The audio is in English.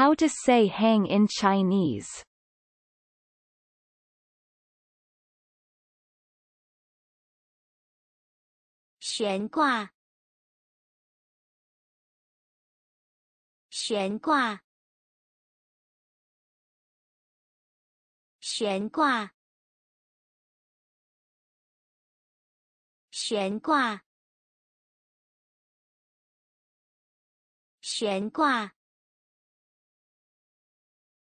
How to say hang in Chinese Xuan Xuan 悬挂，悬挂，悬挂。